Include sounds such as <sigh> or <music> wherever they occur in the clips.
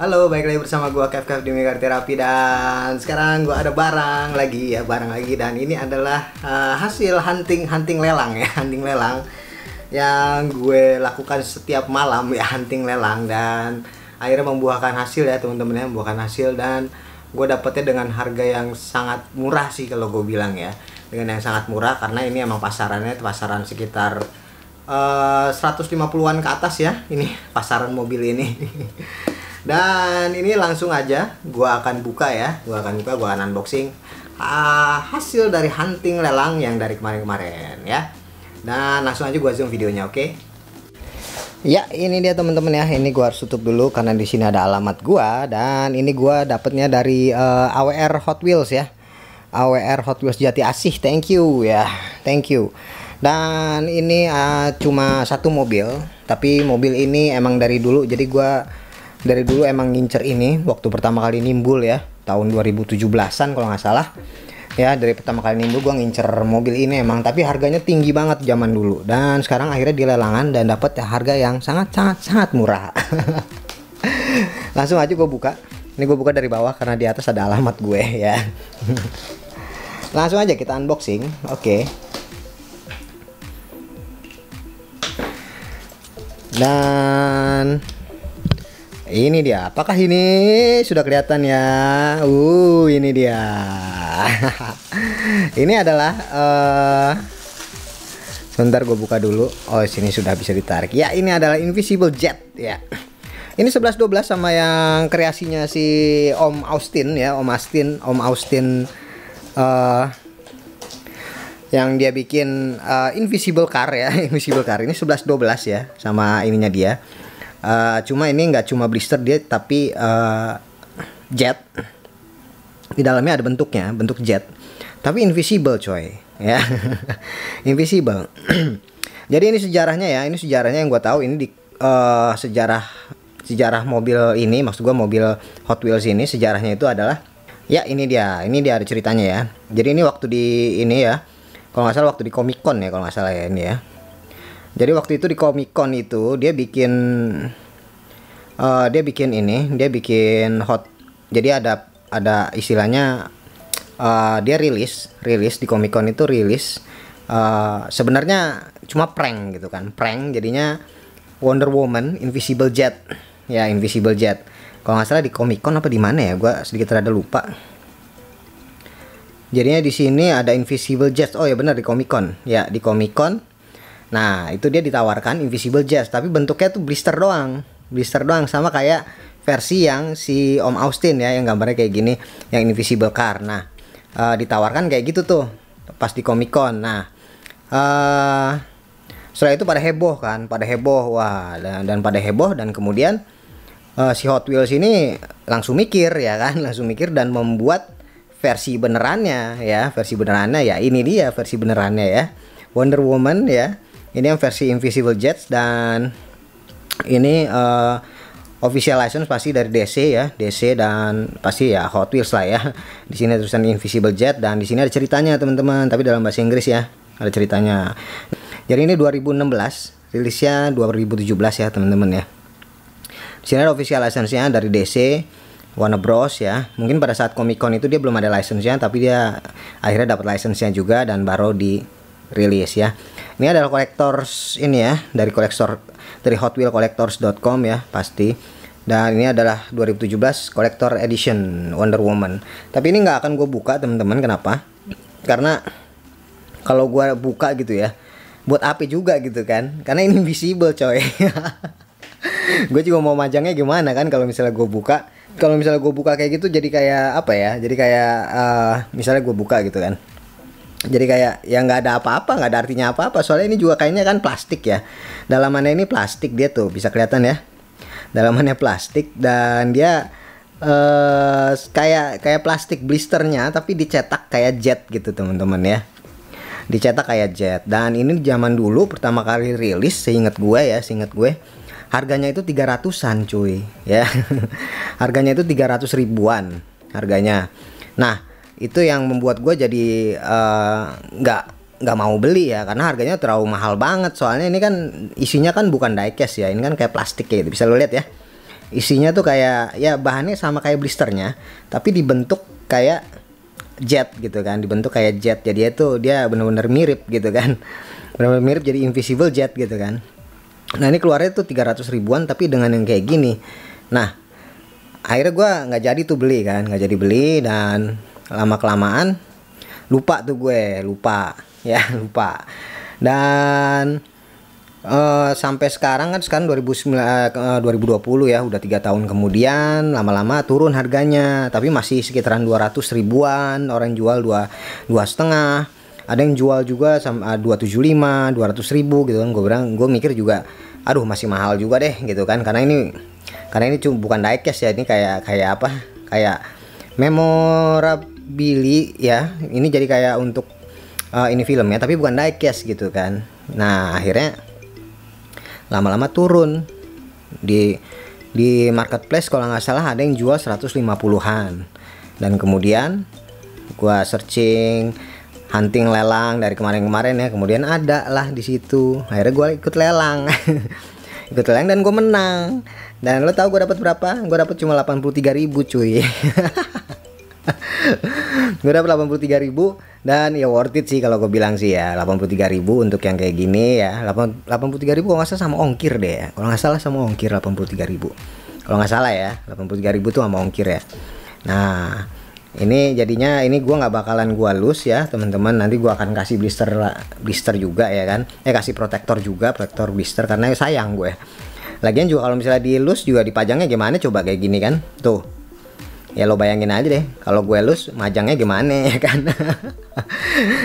Halo, baik lagi bersama gua Kev Kev di Terapi dan sekarang gua ada barang lagi ya, barang lagi dan ini adalah uh, hasil hunting hunting lelang ya, <laughs> hunting lelang yang gue lakukan setiap malam ya hunting lelang dan akhirnya membuahkan hasil ya teman-teman ya membuahkan hasil dan gue dapetnya dengan harga yang sangat murah sih kalau gue bilang ya dengan yang sangat murah karena ini emang pasarannya pasaran sekitar eh, uh, 150-an ke atas ya ini <laughs> pasaran mobil ini <laughs> Dan ini langsung aja gua akan buka ya. Gua akan buka, gua akan unboxing uh, hasil dari hunting lelang yang dari kemarin-kemarin ya. Dan langsung aja gua zoom videonya, oke? Okay? Ya, ini dia teman-teman ya. Ini gua harus tutup dulu karena di sini ada alamat gua dan ini gua dapetnya dari uh, eh, AWR Hot Wheels ya. AWR Hot Wheels Jati Asih. Thank you ya. Thank you. Dan ini uh, cuma satu mobil, tapi mobil ini emang dari dulu jadi gua dari dulu emang ngincer ini waktu pertama kali nimbul ya tahun 2017an kalau nggak salah ya dari pertama kali nimbul gue ngincer mobil ini emang tapi harganya tinggi banget zaman dulu dan sekarang akhirnya dilelangan dan dapat harga yang sangat sangat sangat murah <laughs> langsung aja gue buka ini gue buka dari bawah karena di atas ada alamat gue ya <laughs> langsung aja kita unboxing oke okay. dan ini dia. Apakah ini sudah kelihatan ya? Uh, ini dia. <laughs> ini adalah uh, sebentar gue buka dulu. Oh, sini sudah bisa ditarik. Ya, ini adalah Invisible Jet ya. Ini 11 12 sama yang kreasinya si Om Austin ya, Om Austin, Om Austin uh, yang dia bikin uh, Invisible Car ya, <laughs> Invisible Car. Ini 11 12 ya sama ininya dia. Uh, cuma ini nggak cuma blister dia tapi uh, jet di dalamnya ada bentuknya bentuk jet tapi invisible coy ya <laughs> invisible <clears throat> jadi ini sejarahnya ya ini sejarahnya yang gue tahu ini di uh, sejarah sejarah mobil ini maksud gue mobil Hot Wheels ini sejarahnya itu adalah ya ini dia ini dia ada ceritanya ya jadi ini waktu di ini ya kalau nggak salah waktu di Comic Con ya kalau nggak salah ya ini ya jadi waktu itu di Comic Con itu dia bikin uh, dia bikin ini, dia bikin hot. Jadi ada ada istilahnya uh, dia rilis, rilis di Comic Con itu rilis uh, sebenarnya cuma prank gitu kan. Prank jadinya Wonder Woman Invisible Jet. Ya, Invisible Jet. Kalau nggak salah di Comic Con apa di mana ya? Gua sedikit rada lupa. Jadinya di sini ada Invisible Jet. Oh ya benar di Comic Con. Ya, di Comic Con Nah, itu dia ditawarkan Invisible Jazz, tapi bentuknya tuh blister doang. Blister doang sama kayak versi yang si Om Austin ya yang gambarnya kayak gini, yang Invisible Car. Nah, uh, ditawarkan kayak gitu tuh pas di Comic Con. Nah, uh, setelah itu pada heboh kan, pada heboh. Wah, dan, dan pada heboh dan kemudian uh, si Hot Wheels ini langsung mikir ya kan, <laughs> langsung mikir dan membuat versi benerannya ya, versi benerannya ya ini dia versi benerannya ya. Wonder Woman ya ini yang versi Invisible Jets dan ini uh, official license pasti dari DC ya DC dan pasti ya Hot Wheels lah ya di sini ada tulisan Invisible Jet dan di sini ada ceritanya teman-teman tapi dalam bahasa Inggris ya ada ceritanya jadi ini 2016 rilisnya 2017 ya teman-teman ya di sini ada official license-nya dari DC Warner Bros ya mungkin pada saat Comic Con itu dia belum ada license-nya tapi dia akhirnya dapat license-nya juga dan baru di rilis ya. Ini adalah collectors ini ya dari kolektor dari hotwheelcollectors.com ya pasti. Dan ini adalah 2017 collector edition Wonder Woman. Tapi ini nggak akan gue buka teman-teman kenapa? Karena kalau gue buka gitu ya, buat api juga gitu kan? Karena ini invisible coy. <laughs> gue juga mau majangnya gimana kan kalau misalnya gue buka kalau misalnya gue buka kayak gitu jadi kayak apa ya jadi kayak uh, misalnya gue buka gitu kan jadi kayak ya nggak ada apa-apa, nggak ada artinya apa-apa. Soalnya ini juga kayaknya kan plastik ya. Dalamannya ini plastik dia tuh bisa kelihatan ya. Dalamannya plastik dan dia eh kayak kayak plastik blisternya tapi dicetak kayak jet gitu teman-teman ya. Dicetak kayak jet dan ini zaman dulu pertama kali rilis seingat gue ya, seingat gue harganya itu 300-an cuy ya. <laughs> harganya itu 300 ribuan harganya. Nah, itu yang membuat gue jadi eh, nggak uh, nggak mau beli ya karena harganya terlalu mahal banget soalnya ini kan isinya kan bukan diecast ya ini kan kayak plastik kayak gitu bisa lo lihat ya isinya tuh kayak ya bahannya sama kayak blisternya tapi dibentuk kayak jet gitu kan dibentuk kayak jet jadi itu dia benar-benar mirip gitu kan <laughs> benar-benar mirip jadi invisible jet gitu kan nah ini keluarnya tuh 300 ribuan tapi dengan yang kayak gini nah akhirnya gue nggak jadi tuh beli kan nggak jadi beli dan lama kelamaan lupa tuh gue lupa <laughs> ya lupa dan uh, sampai sekarang kan sekarang 2009 uh, 2020 ya udah tiga tahun kemudian lama-lama turun harganya tapi masih sekitaran 200 ribuan orang jual dua dua setengah ada yang jual juga sama uh, 275 200 ribu gitu kan gue bilang gue mikir juga aduh masih mahal juga deh gitu kan karena ini karena ini cuma bukan diecast ya ini kayak kayak apa kayak memorab Billy ya ini jadi kayak untuk uh, ini film ya tapi bukan diecast gitu kan nah akhirnya lama-lama turun di di marketplace kalau nggak salah ada yang jual 150-an dan kemudian gua searching hunting lelang dari kemarin-kemarin ya kemudian ada lah di situ akhirnya gua ikut lelang <laughs> ikut lelang dan gue menang dan lo tau gue dapat berapa gue dapat cuma 83 ribu cuy <laughs> gue dapet 83 ribu dan ya worth it sih kalau gue bilang sih ya 83 ribu untuk yang kayak gini ya 83 ribu kalau nggak salah sama ongkir deh ya kalau nggak salah sama ongkir 83 ribu kalau nggak salah ya 83 ribu tuh sama ongkir ya nah ini jadinya ini gue nggak bakalan gue lus ya teman-teman nanti gue akan kasih blister blister juga ya kan eh kasih protektor juga protektor blister karena sayang gue ya. lagian juga kalau misalnya di lus juga dipajangnya gimana coba kayak gini kan tuh ya lo bayangin aja deh kalau gue lus majangnya gimana <laughs> ya kan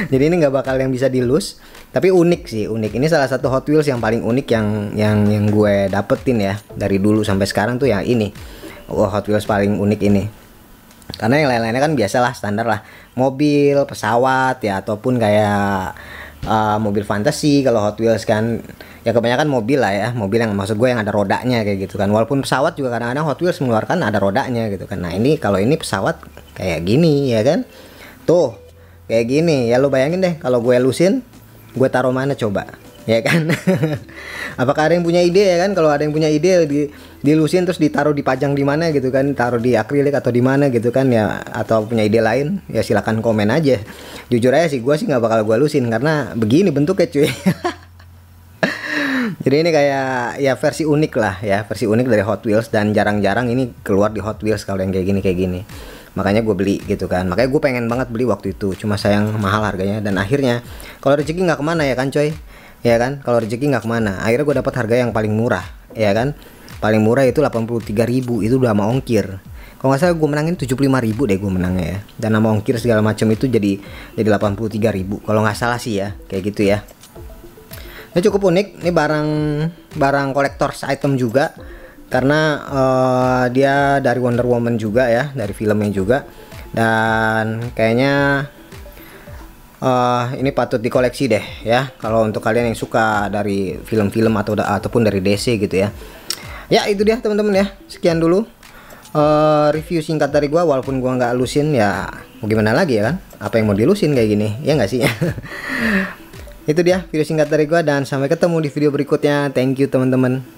jadi ini nggak bakal yang bisa dilus tapi unik sih unik ini salah satu Hot Wheels yang paling unik yang yang yang gue dapetin ya dari dulu sampai sekarang tuh yang ini oh, Hot Wheels paling unik ini karena yang lain-lainnya kan biasalah standar lah mobil pesawat ya ataupun kayak uh, mobil fantasi kalau Hot Wheels kan ya kebanyakan mobil lah ya mobil yang maksud gue yang ada rodanya kayak gitu kan walaupun pesawat juga kadang-kadang Hot Wheels mengeluarkan ada rodanya gitu kan nah ini kalau ini pesawat kayak gini ya kan tuh kayak gini ya lo bayangin deh kalau gue lusin gue taruh mana coba ya kan <laughs> apakah ada yang punya ide ya kan kalau ada yang punya ide di dilusin terus ditaruh dipajang di mana gitu kan taruh di akrilik atau di mana gitu kan ya atau punya ide lain ya silahkan komen aja jujur aja sih gue sih nggak bakal gue lusin karena begini bentuknya cuy <laughs> jadi ini kayak ya versi unik lah ya versi unik dari Hot Wheels dan jarang-jarang ini keluar di Hot Wheels kalau yang kayak gini kayak gini makanya gue beli gitu kan makanya gue pengen banget beli waktu itu cuma sayang mahal harganya dan akhirnya kalau rezeki nggak kemana ya kan coy ya kan kalau rezeki nggak kemana akhirnya gue dapat harga yang paling murah ya kan paling murah itu 83.000 itu udah sama ongkir kalau nggak salah gue menangin 75.000 deh gue menangnya ya dan sama ongkir segala macam itu jadi jadi 83.000 kalau nggak salah sih ya kayak gitu ya ini cukup unik ini barang barang kolektor item juga karena uh, dia dari Wonder Woman juga ya dari filmnya juga dan kayaknya uh, ini patut dikoleksi deh ya kalau untuk kalian yang suka dari film-film atau ataupun dari DC gitu ya ya itu dia teman-teman ya sekian dulu uh, review singkat dari gua walaupun gua nggak lusin ya mau gimana lagi ya kan apa yang mau dilusin kayak gini ya nggak sih <laughs> itu dia video singkat dari gua dan sampai ketemu di video berikutnya thank you teman-teman